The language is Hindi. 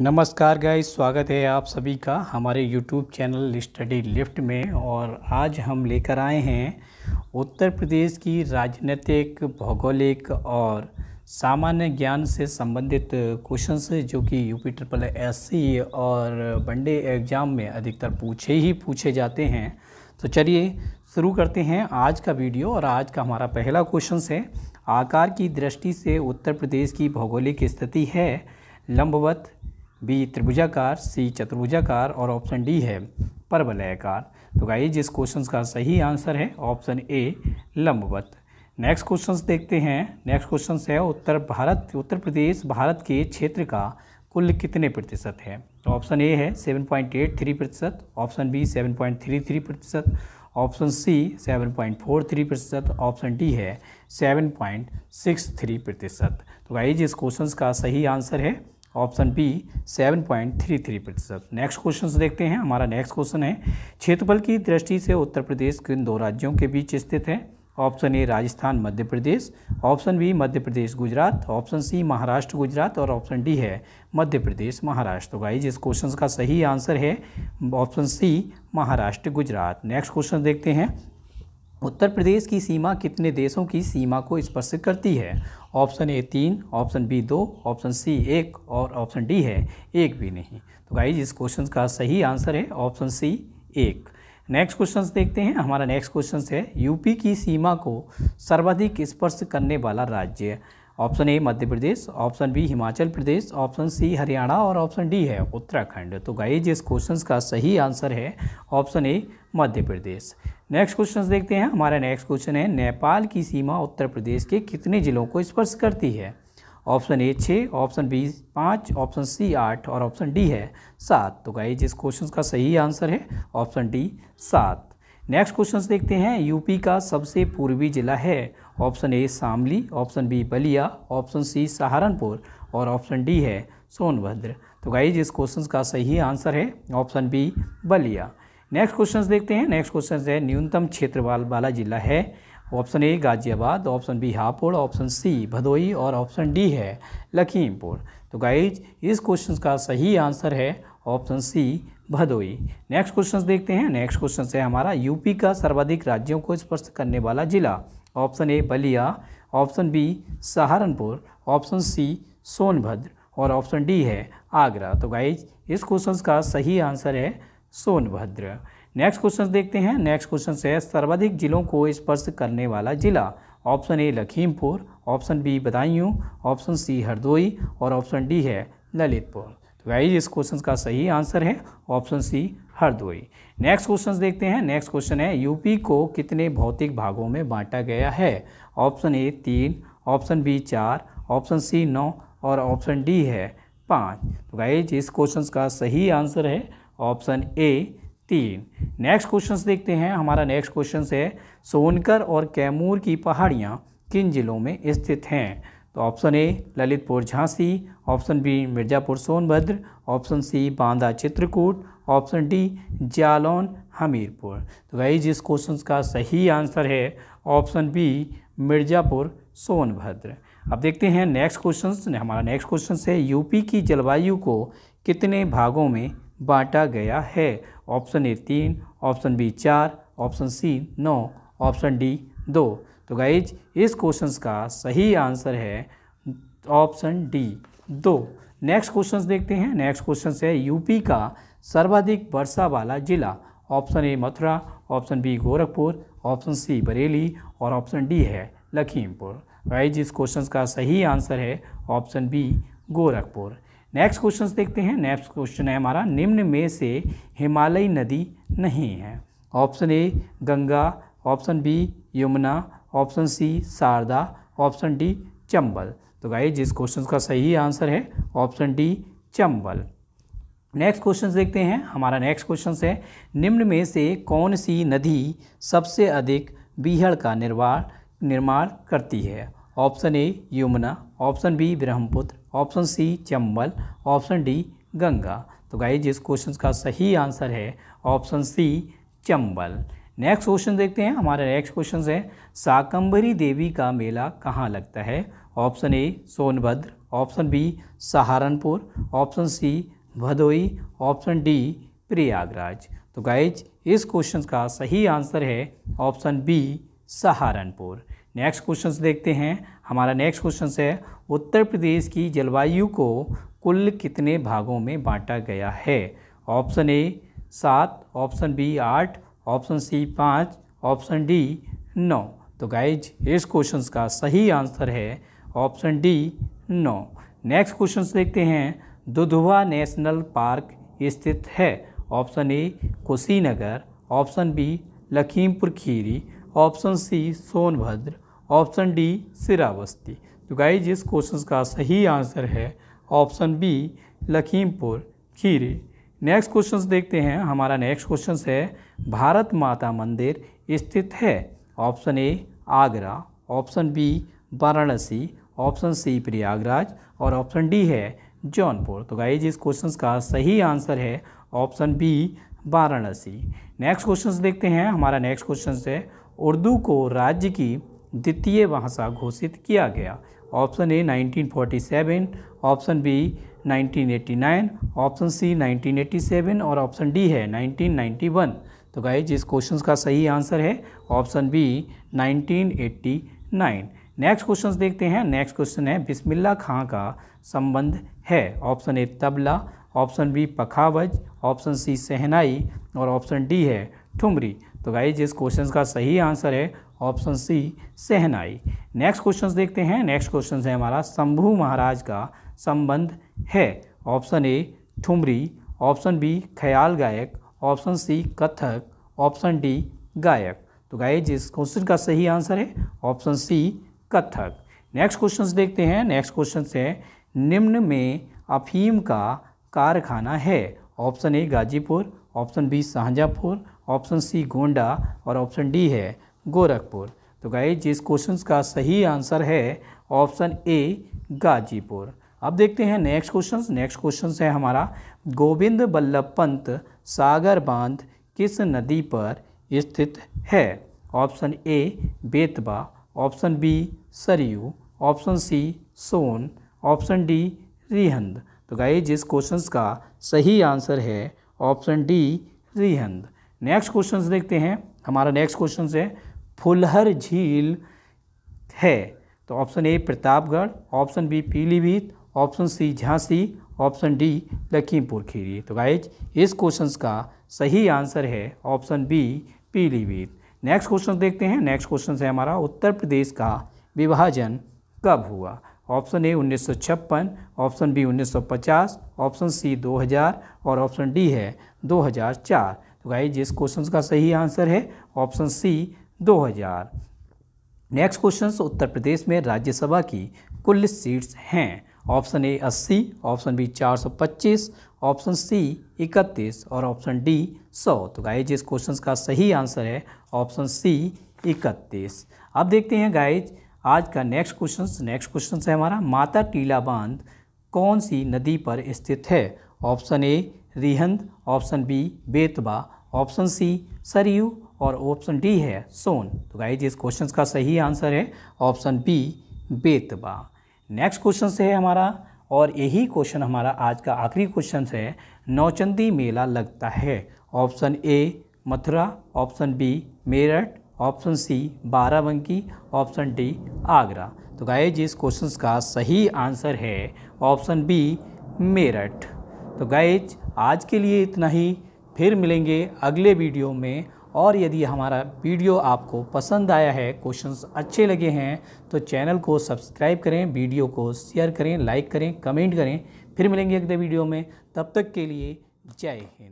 नमस्कार गाइस स्वागत है आप सभी का हमारे यूट्यूब चैनल स्टडी लिफ्ट में और आज हम लेकर आए हैं उत्तर प्रदेश की राजनीतिक भौगोलिक और सामान्य ज्ञान से संबंधित क्वेश्चंस जो कि यूपी ट्रिपल एस और वनडे एग्ज़ाम में अधिकतर पूछे ही पूछे जाते हैं तो चलिए शुरू करते हैं आज का वीडियो और आज का हमारा पहला क्वेश्चन है आकार की दृष्टि से उत्तर प्रदेश की भौगोलिक स्थिति है लंबवत बी त्रिभुजाकार सी चतुर्भुजाकार और ऑप्शन डी है परवलयाकार तो गाइज इस क्वेश्चन का सही आंसर है ऑप्शन ए लंबवत नेक्स्ट क्वेश्चन देखते हैं नेक्स्ट क्वेश्चन है उत्तर भारत उत्तर प्रदेश भारत के क्षेत्र का कुल कितने प्रतिशत है ऑप्शन ए है 7.83 प्रतिशत ऑप्शन बी 7.33 प्रतिशत ऑप्शन सी 7.43 प्रतिशत ऑप्शन डी है 7.63 प्रतिशत तो गाइज इस क्वेश्चन का सही आंसर है ऑप्शन बी 7.33 प्रतिशत नेक्स्ट क्वेश्चन देखते हैं हमारा नेक्स्ट क्वेश्चन है क्षेत्रफल की दृष्टि से उत्तर प्रदेश किन दो राज्यों के बीच स्थित है option A Rajasthan Madhya Pradesh option B Madhya Pradesh Gujarat option C Maharashtra Gujarat और ऑप्शन डी है मध्य प्रदेश महाराष्ट्र तो इस क्वेश्चन का सही आंसर है option C Maharashtra Gujarat next question देखते हैं उत्तर प्रदेश की सीमा कितने देशों की सीमा को स्पर्श करती है ऑप्शन ए तीन ऑप्शन बी दो ऑप्शन सी एक और ऑप्शन डी है एक भी नहीं तो गाइज इस क्वेश्चन का सही आंसर है ऑप्शन सी एक नेक्स्ट क्वेश्चन देखते हैं हमारा नेक्स्ट क्वेश्चन है यूपी की सीमा को सर्वाधिक स्पर्श करने वाला राज्य option A Madhya Pradesh option B Himachal Pradesh option C Haryana और ऑप्शन डी है उत्तराखंड तो गाइए जिस क्वेश्चन का सही आंसर है option A Madhya Pradesh next question देखते हैं हमारा नेक्स्ट क्वेश्चन है नेपाल की सीमा उत्तर प्रदेश के कितने ज़िलों को स्पर्श करती है ऑप्शन ए छः ऑप्शन बी पाँच ऑप्शन सी आठ और ऑप्शन डी है सात तो गाइज जिस क्वेश्चन का सही आंसर है ऑप्शन डी सात नेक्स्ट क्वेश्चन देखते हैं यूपी का सबसे पूर्वी जिला है option A Shamli option B Ballia option C Saharanpur और ऑप्शन डी है सोनभद्र तो गाइज इस क्वेश्चन का सही आंसर है option B Ballia next question देखते हैं नेक्स्ट क्वेश्चन है न्यूनतम वाल वाला जिला है option A Ghaziabad option B Hapur option C Bhadohi और ऑप्शन डी है लखीमपुर तो गाइज इस क्वेश्चन का सही आंसर है option C Bhadohi next question देखते हैं नेक्स्ट क्वेश्चन है हमारा यूपी का सर्वाधिक राज्यों को स्पर्श करने वाला जिला option A Ballia option B Saharanpur option C Sonbhadra और ऑप्शन डी है आगरा तो गाइज इस क्वेश्चन का सही आंसर है सोनभद्र नेक्स्ट क्वेश्चन देखते हैं नेक्स्ट क्वेश्चन है सर्वाधिक जिलों को स्पर्श करने वाला जिला option A Lakhimpur option B Budaun option C Hardoi और ऑप्शन डी है ललितपुर तो गाइज इस क्वेश्चन का सही आंसर है option C Hardoi next question देखते हैं नेक्स्ट क्वेश्चन है यूपी को कितने भौतिक भागों में बांटा गया है ऑप्शन ए तीन ऑप्शन बी चार ऑप्शन सी नौ और ऑप्शन डी है पाँच तो गाइज इस क्वेश्चन का सही आंसर है ऑप्शन ए तीन नेक्स्ट क्वेश्चन देखते हैं हमारा नेक्स्ट क्वेश्चन है सोनकर और कैमूर की पहाड़ियाँ किन जिलों में स्थित हैं तो option A Lalitpur Jhansi option B Mirzapur Sonbhadra option C Banda Chitrakoot option D Jalaun Hamirpur तो गाइज जिस क्वेश्चन का सही आंसर है ऑप्शन बी मिर्ज़ापुर सोनभद्र अब देखते हैं नेक्स्ट क्वेश्चन हमारा नेक्स्ट क्वेश्चन है यूपी की जलवायु को कितने भागों में बांटा गया है ऑप्शन ए तीन ऑप्शन बी चार ऑप्शन सी नौ ऑप्शन डी दो तो गाइज इस क्वेश्चन का सही आंसर है ऑप्शन डी दो नेक्स्ट क्वेश्चन देखते हैं नेक्स्ट क्वेश्चन है यूपी का सर्वाधिक वर्षा वाला जिला option A Mathura option B Gorakhpur option C Bareilly और ऑप्शन डी है लखीमपुर गाइज इस क्वेश्चन का सही आंसर है option B Gorakhpur next question देखते हैं नेक्स्ट क्वेश्चन है हमारा निम्न में से हिमालयी नदी नहीं है option A Ganga option B Yamuna option C Sharda option D Chambal तो गाइज जिस क्वेश्चन का सही आंसर है option D Chambal next question देखते हैं हमारा नेक्स्ट क्वेश्चन है निम्न में से कौन सी नदी सबसे अधिक बीहड़ का निर्माण निर्माण करती है option A Yamuna option B Brahmaputra option C Chambal option D Ganga तो गाइज जिस क्वेश्चन का सही आंसर है option C Chambal next question देखते हैं हमारा नेक्स्ट क्वेश्चन है साकंबरी देवी का मेला कहाँ लगता है option A Sonbhadra option B Saharanpur option C Bhadohi option D Prayagraj तो गाइज इस क्वेश्चन का सही आंसर है option B Saharanpur next question देखते हैं हमारा नेक्स्ट क्वेश्चन है उत्तर प्रदेश की जलवायु को कुल कितने भागों में बांटा गया है ऑप्शन ए सात ऑप्शन बी आठ ऑप्शन सी पाँच ऑप्शन डी नौ तो गाइज इस क्वेश्चन का सही आंसर है ऑप्शन डी नौ नेक्स्ट क्वेश्चन देखते हैं दुधवा नेशनल पार्क स्थित है option A Kushinagar option B Lakhimpur Kheri option C Sonbhadra option D Shravasti तो गाइज इस क्वेश्चन का सही आंसर है option B Lakhimpur Kheri next question देखते हैं हमारा नेक्स्ट क्वेश्चन है भारत माता मंदिर स्थित है option A Agra option B Varanasi option C Prayagraj और ऑप्शन डी है जौनपुर तो गाइज इस क्वेश्चन का सही आंसर है option B Varanasi next question देखते हैं हमारा नेक्स्ट क्वेश्चन है उर्दू को राज्य की द्वितीय भाषा घोषित किया गया option A 1947 option B 1989 option C 1987 और ऑप्शन डी है 1991 तो गाइज इस क्वेश्चन का सही आंसर है ऑप्शन बी 1989 नेक्स्ट क्वेश्चन देखते हैं नेक्स्ट क्वेश्चन है बिस्मिल्ला खां का संबंध है ऑप्शन ए तबला ऑप्शन बी पखावज ऑप्शन सी सहनाई और ऑप्शन डी है ठुमरी तो गाइज इस क्वेश्चन का सही आंसर है ऑप्शन सी सहनाई नेक्स्ट क्वेश्चन देखते हैं नेक्स्ट क्वेश्चन है हमारा शंभू महाराज का संबंध है ऑप्शन ए ठुमरी ऑप्शन बी ख्याल गायक option C Kathak option D गायक तो गाइज इस क्वेश्चन का सही आंसर है option C Kathak next question देखते हैं नेक्स्ट क्वेश्चन है निम्न में अफीम का कारखाना है option A Ghazipur option B Shahjahanpur option C Gonda और ऑप्शन डी है गोरखपुर तो गाइज इस क्वेश्चन का सही आंसर है ऑप्शन ए गाजीपुर अब देखते हैं नेक्स्ट क्वेश्चन नेक्स्ट क्वेश्चन है हमारा गोविंद बल्लभ पंत सागर बांध किस नदी पर स्थित है option A Betwa option B Saryu option C Son option D Rihand तो गाइए जिस क्वेश्चन का सही आंसर है option D Rihand next question देखते हैं हमारा नेक्स्ट क्वेश्चन है फुलहर झील है तो option A Pratapgarh option B Pilibhit option C Jhansi option D Lakhimpur Kheri तो गाइज इस क्वेश्चन का सही आंसर है option B Pilibhit next question देखते हैं नेक्स्ट क्वेश्चन है हमारा उत्तर प्रदेश का विभाजन कब हुआ ऑप्शन ए उन्नीस ऑप्शन बी 1950 ऑप्शन सी 2000 और ऑप्शन डी है 2004 तो गाइज इस क्वेश्चन का सही आंसर है option C 2000 next question Uttar Pradesh में राज्यसभा की कुल सीट्स हैं ऑप्शन ए अस्सी ऑप्शन बी चार सौ पच्चीस ऑप्शन सी इकतीस और ऑप्शन डी सौ तो गाइज इस क्वेश्चन का सही आंसर है ऑप्शन सी इकतीस अब देखते हैं गाइज आज का नेक्स्ट क्वेश्चन नेक्स्ट क्वेश्चन है हमारा माता टीला बांध कौन सी नदी पर स्थित है option A Rihand option B Betwa option C Saryu और ऑप्शन डी है सोन तो गाइज इस क्वेश्चन का सही आंसर है option B Betwa next question है हमारा और यही क्वेश्चन हमारा आज का आखिरी क्वेश्चन है नौचंदी मेला लगता है option A Mathura option B Meerut option C Barabanki option D Agra तो जी इस क्वेश्चन का सही आंसर है ऑप्शन बी मेरठ तो गाय आज के लिए इतना ही फिर मिलेंगे अगले वीडियो में और यदि हमारा वीडियो आपको पसंद आया है क्वेश्चंस अच्छे लगे हैं तो चैनल को सब्सक्राइब करें वीडियो को शेयर करें लाइक करें कमेंट करें फिर मिलेंगे अगले वीडियो में तब तक के लिए जय हिंद